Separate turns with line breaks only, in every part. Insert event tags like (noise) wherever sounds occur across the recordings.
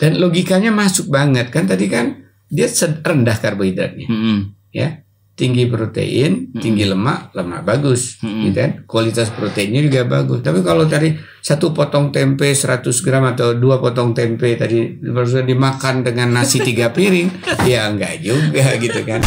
Dan logikanya masuk banget kan tadi kan dia rendah karbohidratnya. -hmm. Ya. Tinggi protein, -hmm. tinggi lemak, lemak bagus, mm -hmm. gitu kan? Kualitas proteinnya juga bagus. Tapi kalau tadi satu potong tempe 100 gram atau dua potong tempe tadi dimakan dengan nasi tiga piring, (laughs) ya enggak juga gitu kan.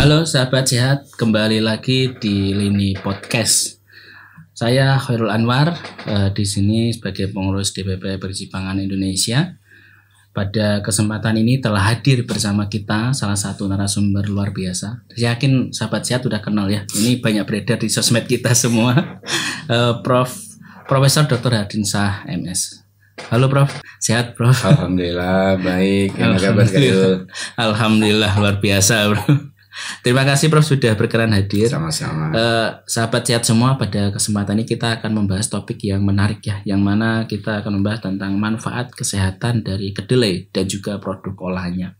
Halo sahabat sehat, kembali lagi di lini podcast. Saya Khairul Anwar eh, di sini sebagai pengurus DPP Persipangan Indonesia. Pada kesempatan ini telah hadir bersama kita salah satu narasumber luar biasa. Saya yakin sahabat sehat sudah kenal ya. Ini banyak beredar di sosmed kita semua. (laughs) eh, Prof Profesor Dr. Sah MS. Halo Prof, sehat Prof. Alhamdulillah baik. Alhamdulillah. Alhamdulillah luar biasa Bro. Terima kasih Prof sudah berkenan hadir. Sama-sama. Uh, sahabat sehat semua pada kesempatan ini kita akan membahas topik yang menarik ya, yang mana kita akan membahas tentang manfaat kesehatan dari kedelai dan juga produk olahnya.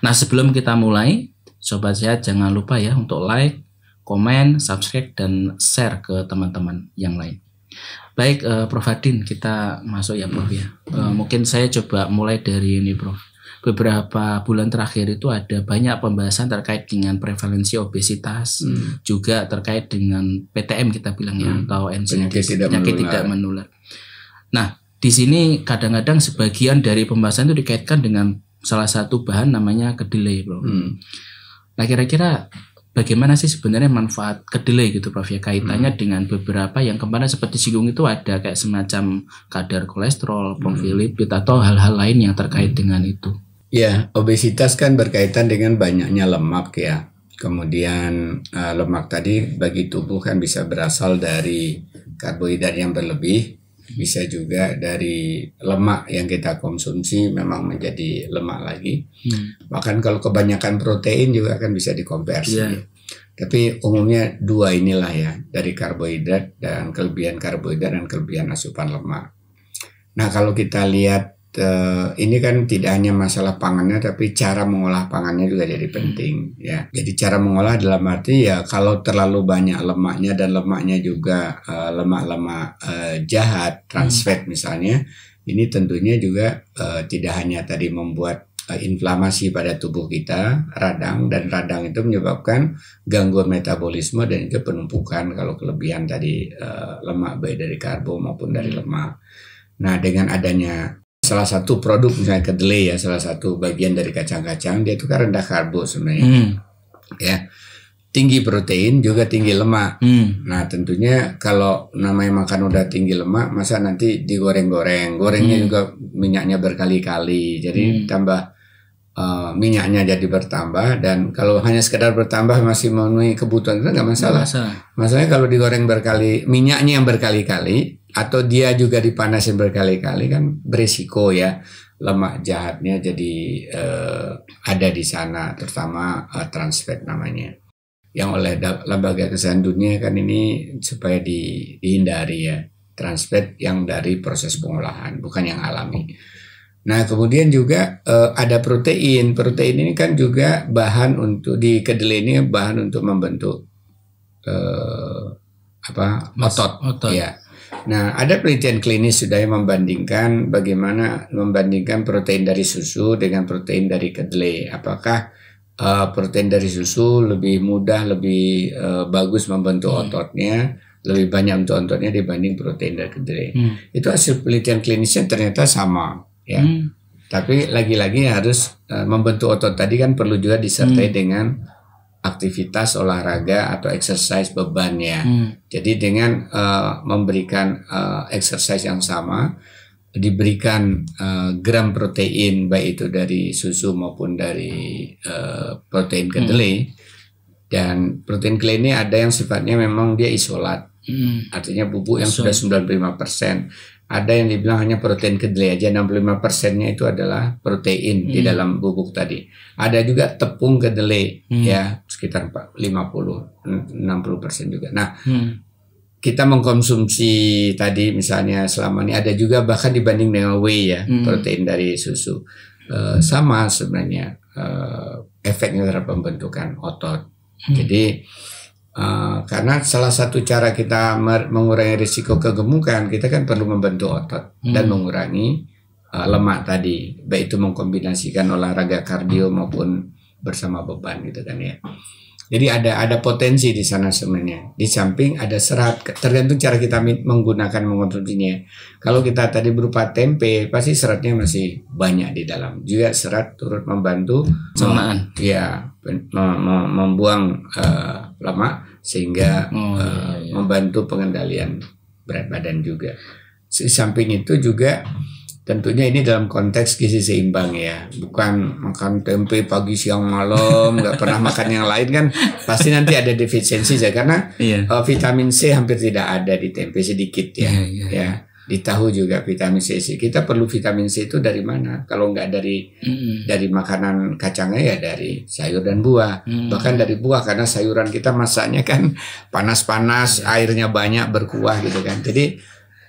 Nah sebelum kita mulai, sobat sehat jangan lupa ya untuk like, komen, subscribe dan share ke teman-teman yang lain. Baik, uh, Prof Adin kita masuk ya Prof ya. Uh, mungkin saya coba mulai dari ini Prof beberapa bulan terakhir itu ada banyak pembahasan terkait dengan prevalensi obesitas, hmm. juga terkait dengan PTM kita bilang ya, hmm. ya atau NCD penyakit tidak penyakit menular. Tidak menular. Nah, di sini kadang-kadang sebagian dari pembahasan itu dikaitkan dengan salah satu bahan namanya kedelai, Bro. Hmm. Nah, kira-kira bagaimana sih sebenarnya manfaat kedelai gitu Prof ya kaitannya hmm. dengan beberapa yang kemarin seperti singgung itu ada kayak semacam kadar kolesterol, profil hmm. atau hal-hal lain yang terkait hmm. dengan itu.
Ya, obesitas kan berkaitan dengan banyaknya lemak ya. Kemudian uh, lemak tadi bagi tubuh kan bisa berasal dari karbohidrat yang berlebih, bisa juga dari lemak yang kita konsumsi memang menjadi lemak lagi. Hmm. Bahkan kalau kebanyakan protein juga kan bisa dikonversi. Yeah. Tapi umumnya dua inilah ya, dari karbohidrat dan kelebihan karbohidrat dan kelebihan asupan lemak. Nah, kalau kita lihat Eh, ini kan tidak hanya masalah pangannya tapi cara mengolah pangannya juga jadi hmm. penting ya. Jadi cara mengolah dalam arti ya kalau terlalu banyak lemaknya dan lemaknya juga eh, lemak-lemak uh, uh, jahat hmm. trans fat misalnya ini tentunya juga uh, tidak hanya tadi membuat uh, inflamasi pada tubuh kita radang dan radang itu menyebabkan gangguan metabolisme dan juga penumpukan kalau kelebihan tadi uh, lemak baik dari karbo maupun dari hmm. lemak. Nah, dengan adanya salah satu produk misalnya kedelai ya salah satu bagian dari kacang-kacang dia itu kan rendah karbo sebenarnya hmm. ya tinggi protein juga tinggi lemak hmm. nah tentunya kalau namanya makan udah tinggi lemak masa nanti digoreng-goreng gorengnya hmm. juga minyaknya berkali-kali jadi hmm. tambah uh, minyaknya jadi bertambah dan kalau hanya sekedar bertambah masih memenuhi kebutuhan itu kan nggak masalah. Nggak masalah. Masalahnya kalau digoreng berkali minyaknya yang berkali-kali atau dia juga dipanasin berkali-kali kan berisiko ya lemak jahatnya jadi eh, ada di sana terutama eh, trans fat namanya yang oleh lembaga kesehatan dunia kan ini supaya di, dihindari ya trans fat yang dari proses pengolahan bukan yang alami. Nah kemudian juga eh, ada protein protein ini kan juga bahan untuk di kedelai ini bahan untuk membentuk eh, apa otot, otot. ya Nah, ada penelitian klinis sudah yang membandingkan bagaimana membandingkan protein dari susu dengan protein dari kedelai. Apakah uh, protein dari susu lebih mudah, lebih uh, bagus membentuk hmm. ototnya, lebih banyak untuk ototnya dibanding protein dari kedelai. Hmm. Itu hasil penelitian klinisnya ternyata sama, ya. Hmm. Tapi lagi-lagi harus uh, membentuk otot tadi kan perlu juga disertai hmm. dengan aktivitas olahraga atau exercise bebannya. Hmm. Jadi dengan uh, memberikan uh, exercise yang sama diberikan uh, gram protein baik itu dari susu maupun dari uh, protein hmm. kedelai hmm. dan protein kedelai ini ada yang sifatnya memang dia isolat hmm. artinya pupuk yang puluh sudah 95% ada yang dibilang hanya protein kedelai aja 65 persennya itu adalah protein hmm. di dalam bubuk tadi ada juga tepung kedelai hmm. ya sekitar 50 60 persen juga nah hmm. kita mengkonsumsi tadi misalnya selama ini ada juga bahkan dibanding dengan whey ya hmm. protein dari susu uh, sama sebenarnya uh, efeknya terhadap pembentukan otot hmm. jadi Eh, karena salah satu cara kita mengurangi risiko kegemukan kita kan perlu membentuk otot hmm. dan mengurangi uh, lemak tadi baik itu mengkombinasikan olahraga kardio maupun bersama beban gitu kan ya jadi ada ada potensi di sana sebenarnya. Di samping ada serat, tergantung cara kita menggunakan mengonsumsinya. Kalau kita tadi berupa tempe, pasti seratnya masih banyak di dalam. Juga serat turut membantu pencernaan. Ya, membuang uh, lemak sehingga oh, iya, eh, iya. Uh, membantu pengendalian berat badan juga. Di samping itu juga Tentunya ini dalam konteks gizi seimbang ya, bukan makan tempe pagi siang malam, nggak pernah (laughs) makan yang lain kan, pasti nanti ada defisiensi ya karena iya. uh, vitamin C hampir tidak ada di tempe sedikit ya, iya, iya, ya iya. di tahu juga vitamin C. Kita perlu vitamin C itu dari mana? Kalau nggak dari mm. dari makanan kacangnya ya dari sayur dan buah, mm. bahkan dari buah karena sayuran kita masaknya kan (laughs) panas-panas, yeah. airnya banyak berkuah gitu kan, jadi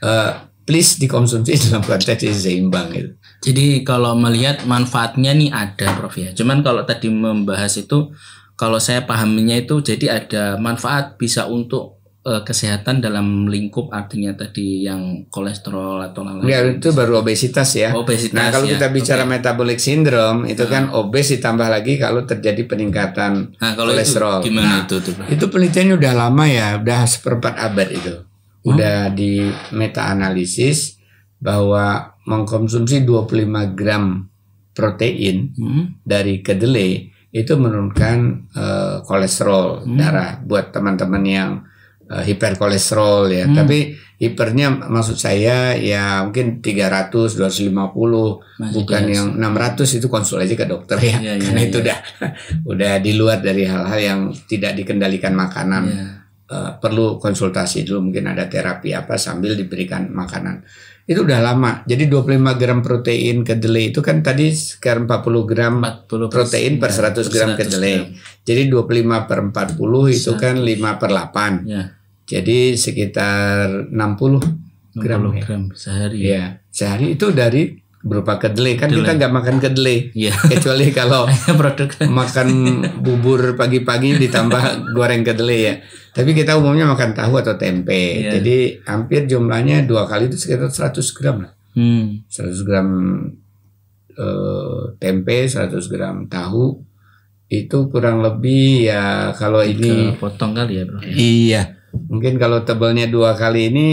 uh, please dikonsumsi (laughs) dalam konteks
yang seimbang itu. Jadi kalau melihat manfaatnya nih ada Prof ya. Cuman kalau tadi membahas itu kalau saya pahamnya itu jadi ada manfaat bisa untuk uh, kesehatan dalam lingkup artinya tadi yang kolesterol atau lain-lain. Ya, itu
baru obesitas ya. Obesitas. Nah, kalau ya. kita bicara okay. metabolic syndrome itu nah. kan ah. obes ditambah lagi kalau terjadi peningkatan
nah, kalau kolesterol. Itu gimana nah, itu tuh? Itu
penelitiannya udah lama ya, udah seperempat abad itu udah di meta analisis bahwa mengkonsumsi 25 gram protein hmm. dari kedelai itu menurunkan uh, kolesterol hmm. darah buat teman-teman yang uh, hiperkolesterol ya. Hmm. Tapi hipernya maksud saya ya mungkin 300 250 Masih bukan yang 600 itu konsul aja ke dokter ya. ya, Karena ya, itu iya. udah (laughs) udah di luar dari hal-hal yang tidak dikendalikan makanan. Iya. Eh, perlu konsultasi dulu mungkin ada terapi apa sambil diberikan makanan. Itu udah lama. Jadi 25 gram protein kedelai itu kan tadi sekitar 40 gram 40 protein per 100 gram kedelai. Jadi 25 per 40 itu kan 5 per 8. Ya. Jadi sekitar 60 gram, 60 gram ya. sehari. Ya. Sehari itu dari berupa kedelai kan kedelai. kita nggak makan kedelai yeah. kecuali (laughs) kalau produk makan bubur pagi-pagi ditambah goreng kedelai ya tapi kita umumnya makan tahu atau tempe yeah. jadi hampir jumlahnya dua kali itu sekitar 100 gram lah hmm. 100 gram e, tempe 100 gram tahu itu kurang lebih ya kalau ini potong kali ya bro iya mungkin kalau tebelnya dua kali ini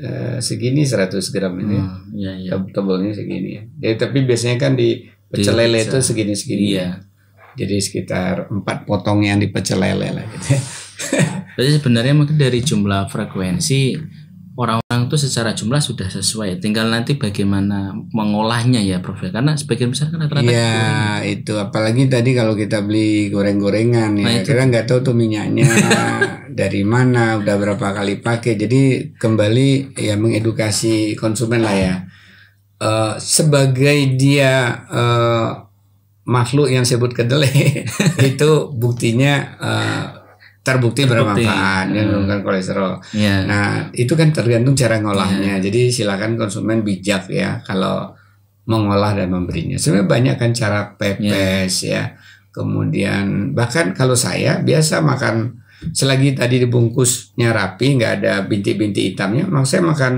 eh, segini 100 gram ini hmm, ya, ya. tebelnya segini ya tapi biasanya kan di pecel lele itu segini segini iya. jadi sekitar empat potong yang di pecel lele lah gitu
jadi sebenarnya mungkin dari jumlah frekuensi orang-orang itu secara jumlah sudah sesuai tinggal nanti bagaimana
mengolahnya ya Prof ya karena sebagian besar kan rata-rata iya itu apalagi tadi kalau kita beli goreng-gorengan ya nah, itu. kita nggak tahu tuh minyaknya (laughs) dari mana udah berapa kali pakai jadi kembali ya mengedukasi konsumen lah ya uh, sebagai dia uh, makhluk yang sebut kedelai (laughs) itu buktinya uh, terbukti, terbukti. bermanfaat kan, hmm. menurunkan kolesterol. Yeah. Nah, itu kan tergantung cara ngolahnya. Yeah. Jadi silakan konsumen bijak ya kalau mengolah dan memberinya. Sebenarnya banyak kan cara pepes yeah. ya. Kemudian bahkan kalau saya biasa makan selagi tadi dibungkusnya rapi nggak ada binti-binti hitamnya maksudnya saya makan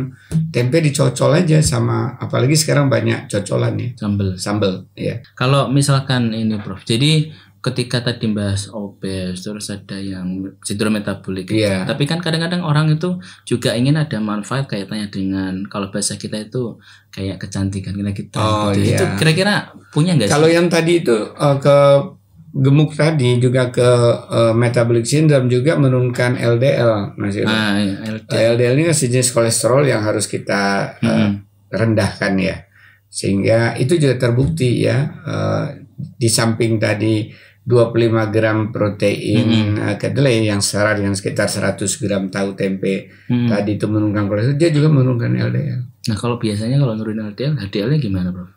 tempe dicocol aja sama apalagi sekarang banyak cocolan ya sambel sambel
ya kalau misalkan ini prof jadi ketika tadi bahas obes terus ada yang sindrom metabolik yeah. Iya. Gitu. tapi kan kadang-kadang orang itu juga ingin ada manfaat kaitannya dengan kalau bahasa kita itu kayak kecantikan kita oh, gitu. yeah. itu iya. kira-kira
punya nggak kalau yang tadi itu uh, ke gemuk tadi juga ke uh, metabolic syndrome juga menurunkan LDL masih ah, iya, LDL. LDL eh, ini sejenis kan kolesterol yang harus kita -hmm. uh, rendahkan ya sehingga itu juga terbukti ya uh, di samping tadi 25 gram protein mm -hmm. kedelai yang serat yang sekitar 100 gram tahu tempe mm. tadi itu menurunkan kolesterol dia juga menurunkan LDL. Nah kalau biasanya kalau menurunkan LDL HDL-nya gimana bro?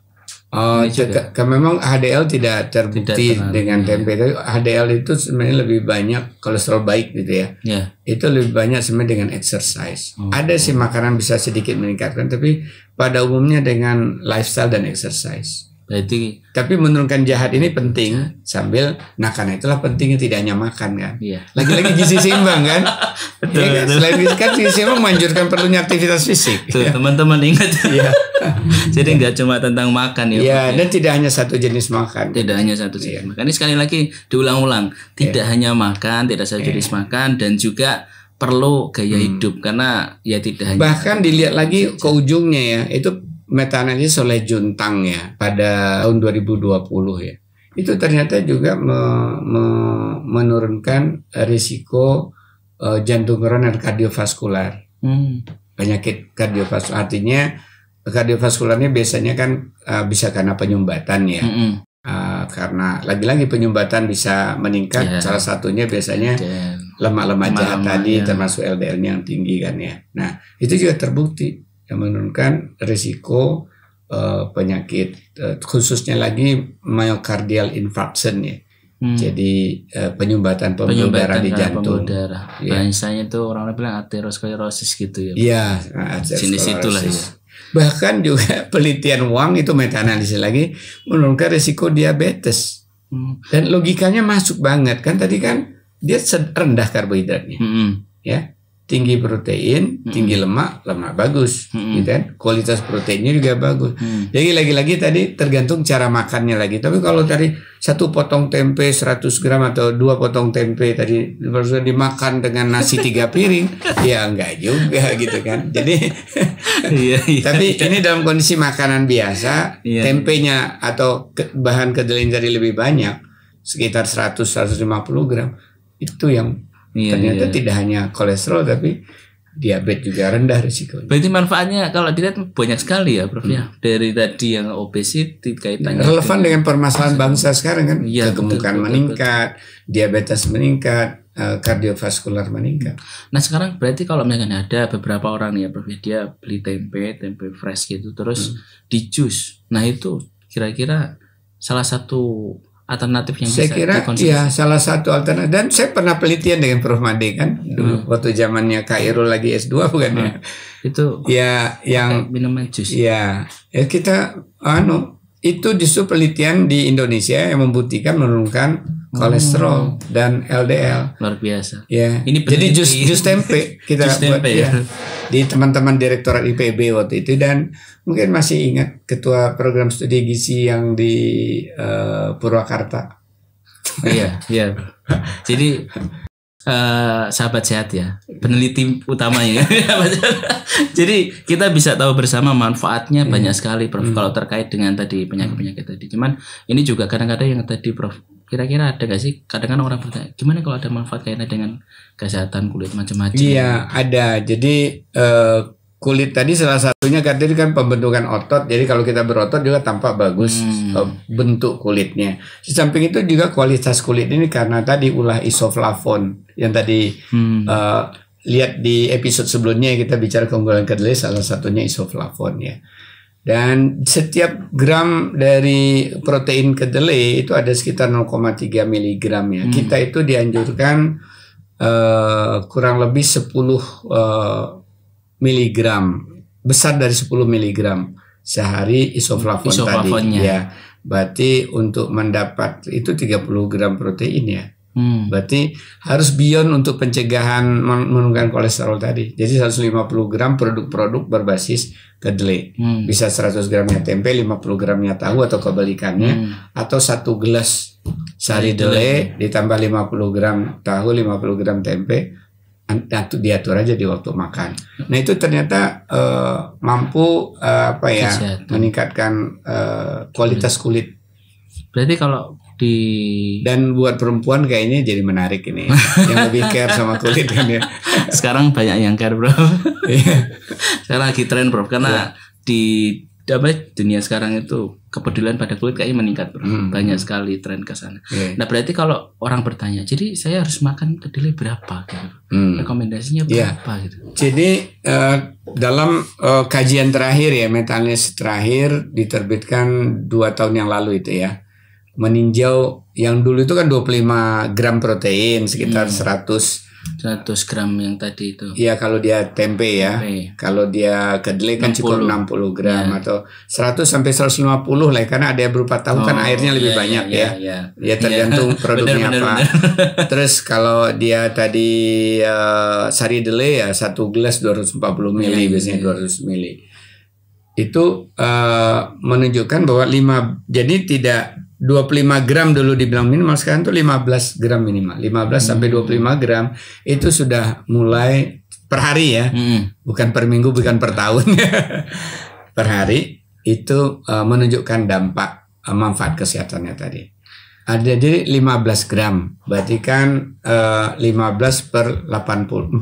Oh, ke, memang HDL tidak terbukti tidak dengan tempe. Tapi HDL itu sebenarnya lebih banyak kolesterol baik gitu ya. ya. Itu lebih banyak sebenarnya dengan exercise. Oh. Ada sih makanan bisa sedikit meningkatkan, tapi pada umumnya dengan lifestyle dan exercise. Berarti tapi menurunkan jahat ini penting sambil nah karena itulah pentingnya tidak hanya makan kan. Iya. Lagi-lagi gizi seimbang kan. (laughs) Iya kan? betul, ya, kan? Selain kan gizi seimbang melanjutkan perlunya aktivitas fisik. Tuh, iya. teman-teman ingat. Iya.
(laughs) Jadi nggak cuma tentang makan ya. Iya, ya? dan
tidak hanya satu jenis makan. Tidak hanya satu jenis ya. makan.
Ini sekali lagi diulang-ulang, tidak ya. hanya makan, tidak satu iya. jenis makan dan juga perlu
gaya hmm. hidup karena ya tidak hanya bahkan dilihat lagi ke ujungnya ya itu meta-analisis oleh Juntang ya pada tahun 2020 ya. Itu ternyata juga me, me, menurunkan risiko uh, jantung koroner kardiovaskular. Hmm. Penyakit kardiovaskular artinya kardiovaskularnya biasanya kan uh, bisa karena penyumbatan ya. Hmm -hmm. Uh, karena lagi-lagi penyumbatan bisa meningkat yeah. salah satunya biasanya iya. lemak-lemak jahat tadi yeah. termasuk LDL-nya yang tinggi kan ya. Nah, itu juga terbukti yang menurunkan risiko uh, penyakit uh, khususnya lagi myocardial infarction ya. Hmm. Jadi uh, penyumbatan pembuluh darah di jantung. Ya. Biasanya itu orang
bilang aterosklerosis gitu ya. Iya, jenis itulah ya.
Bahkan juga (laughs) penelitian uang itu meta analisis lagi menurunkan risiko diabetes. Hmm. Dan logikanya masuk banget kan tadi kan dia rendah karbohidratnya. Hmm. Ya tinggi protein, hmm. tinggi lemak, lemak bagus, hmm. gitu kan? Kualitas proteinnya juga bagus. Hmm. Jadi lagi-lagi tadi tergantung cara makannya lagi. Tapi kalau tadi satu potong tempe 100 gram atau dua potong tempe tadi maksudnya dimakan dengan nasi tiga (laughs) piring, ya enggak juga (laughs) gitu kan. Jadi (laughs) iya, iya, tapi iya. ini dalam kondisi makanan biasa, iya. tempenya atau ke, bahan kedelai jadi lebih banyak sekitar 100 150 gram itu yang Iya, Ternyata iya. tidak hanya kolesterol tapi diabetes juga rendah risiko.
Berarti manfaatnya kalau dilihat banyak sekali ya, Prof ya? hmm. ya. Dari tadi yang obesitas kaitannya relevan dengan, dengan
permasalahan bangsa sekarang kan, ya, kegemukan betul, betul, meningkat, betul. diabetes meningkat, eh, kardiovaskular meningkat. Nah, sekarang
berarti kalau misalnya ada beberapa orang ya, Prof ya, dia beli tempe, tempe fresh gitu terus hmm.
di jus. Nah, itu kira-kira salah satu alternatif yang saya bisa kira dikonsumsi. ya salah satu alternatif dan saya pernah penelitian dengan Prof Made kan ya. dulu hmm. waktu zamannya Kairo lagi S2 bukan hmm. ya itu ya yang minuman jus ya, ya kita anu itu justru penelitian di Indonesia yang membuktikan menurunkan kolesterol hmm. dan LDL. Luar biasa. Ya. Ini Jadi jus jus tempe kita just buat tempe, ya. ya. Di teman-teman direktorat IPB waktu itu dan mungkin masih ingat ketua program studi gizi yang di uh, Purwakarta. Iya,
iya. Jadi uh, sahabat sehat ya peneliti utamanya (laughs) jadi kita bisa tahu bersama manfaatnya hmm. banyak sekali prof hmm. kalau terkait dengan tadi penyakit penyakit tadi cuman ini juga kadang-kadang yang tadi prof kira-kira ada gak sih kadang-kadang orang bertanya gimana kalau ada manfaat kaitan dengan kesehatan kulit macam-macam iya
ada jadi uh, kulit tadi salah satunya katanya kan pembentukan otot. Jadi kalau kita berotot juga tampak bagus hmm. Eh, bentuk kulitnya. Di samping itu juga kualitas kulit ini karena tadi ulah isoflavon yang tadi hmm. uh, lihat di episode sebelumnya kita bicara keunggulan kedelai salah satunya isoflavon ya. Dan setiap gram dari protein kedelai itu ada sekitar 0,3 miligram ya. Hmm. Kita itu dianjurkan uh, kurang lebih 10 uh, miligram besar dari 10 miligram sehari isoflavon, isoflavon tadi ya. Berarti untuk mendapat itu 30 gram protein ya. Hmm. Berarti harus beyond untuk pencegahan menurunkan kolesterol tadi. Jadi 150 gram produk-produk berbasis kedelai. Hmm. Bisa 100 gramnya tempe, 50 gramnya tahu atau kebalikannya hmm. atau satu gelas sari delai ditambah 50 gram tahu, 50 gram tempe diatur aja di waktu makan. Nah itu ternyata uh, mampu uh, apa ya Kesehatan. meningkatkan uh, kualitas hmm. kulit. Berarti kalau di dan buat perempuan kayaknya jadi menarik ini (laughs) yang lebih care sama kulit kan ya. Sekarang
banyak yang care bro. Iya. Sekarang lagi tren bro karena yeah. di apa dunia sekarang itu kepedulian pada kulit kayaknya meningkat bro. Hmm. Banyak sekali tren ke sana. Yeah. Nah, berarti
kalau orang bertanya, jadi saya harus makan kedelai berapa
gitu. Hmm. Rekomendasinya iya. berapa yeah. gitu.
Jadi uh, dalam uh, kajian terakhir ya, metanis terakhir diterbitkan dua tahun yang lalu itu ya. Meninjau yang dulu itu kan 25 gram protein sekitar hmm. Iya. 100 100 gram yang tadi itu. Iya, kalau dia tempe ya. Tempe. Kalau dia kedelai kan 60. cukup 60 gram ya. atau 100 sampai 150 lah karena ada yang berupa tahu kan oh, kan airnya lebih iya, iya, iya, ya, banyak ya. Ya, ya. ya tergantung ya. (laughs) produknya bener, apa. Bener, bener. (laughs) Terus kalau dia tadi uh, sari delay ya satu gelas 240 mili ya, biasanya ya. 200 mili. Itu uh, menunjukkan bahwa 5 jadi tidak 25 gram dulu dibilang minimal sekarang tuh 15 gram minimal 15 hmm. sampai 25 gram itu sudah mulai per hari ya hmm. bukan per minggu bukan per tahun (laughs) per hari itu uh, menunjukkan dampak uh, manfaat kesehatannya tadi ada jadi 15 gram berarti kan uh, eh, 15 per 80 40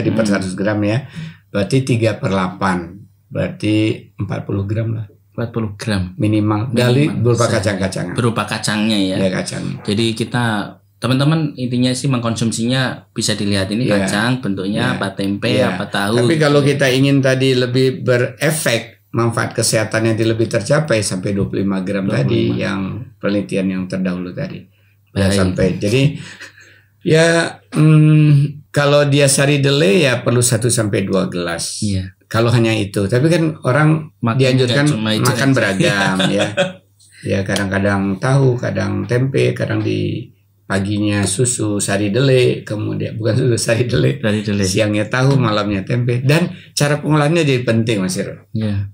tadi hmm. per 100 gram ya berarti 3 per 8 berarti 40 gram lah 40 gram minimal dari berupa kacang kacang
Berupa kacangnya ya. Ya kacang. Jadi kita teman-teman intinya sih mengkonsumsinya bisa dilihat ini ya. kacang bentuknya ya. apa
tempe ya. apa tahu. Tapi kalau kita ingin tadi lebih berefek manfaat kesehatannya yang lebih tercapai sampai 25 gram 25. tadi yang penelitian yang terdahulu tadi. Ya sampai. Jadi ya hmm, kalau dia sari delay ya perlu 1 sampai 2 gelas. Iya kalau hanya itu tapi kan orang makan dianjurkan cuma itu makan aja. beragam (laughs) ya ya kadang-kadang tahu kadang tempe kadang di paginya susu sari dele kemudian bukan susu sari dele, sari dele. siangnya tahu malamnya tempe dan cara pengolahannya jadi penting mas Iro ya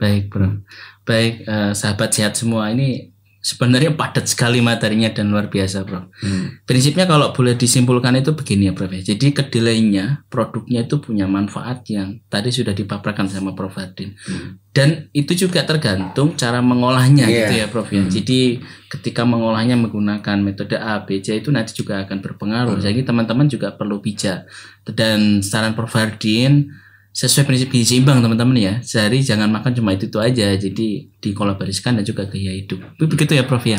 baik bro
baik eh, sahabat sehat semua ini sebenarnya padat sekali materinya dan luar biasa, bro. Hmm. Prinsipnya kalau boleh disimpulkan itu begini ya, Prof. Ya. Jadi kedelainya, produknya itu punya manfaat yang tadi sudah dipaparkan sama Prof. Adin. Hmm. Dan itu juga tergantung cara mengolahnya yeah. gitu ya, Prof. Ya. Hmm. Jadi ketika mengolahnya menggunakan metode A, B, C itu nanti juga akan berpengaruh. Hmm. Jadi teman-teman juga perlu bijak. Dan saran Prof. Hardin sesuai prinsip gizi seimbang teman-teman ya sehari jangan makan cuma itu itu aja jadi dikolaborasikan dan juga gaya hidup begitu ya Prof ya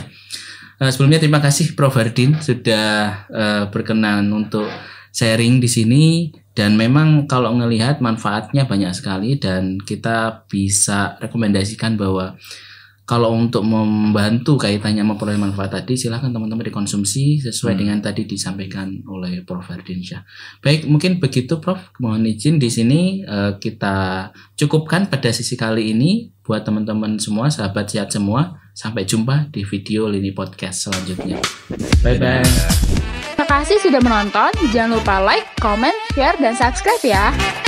eh, sebelumnya terima kasih Prof Hardin sudah uh, berkenan untuk sharing di sini dan memang kalau melihat manfaatnya banyak sekali dan kita bisa rekomendasikan bahwa kalau untuk membantu kaitannya memperoleh manfaat tadi silahkan teman-teman dikonsumsi sesuai hmm. dengan tadi disampaikan oleh Prof Ardinsyah Baik mungkin begitu Prof mohon izin di sini uh, kita cukupkan pada sisi kali ini buat teman-teman semua sahabat sehat semua sampai jumpa di video lini podcast selanjutnya. Bye bye. Terima kasih sudah menonton. Jangan lupa like, comment, share, dan subscribe ya.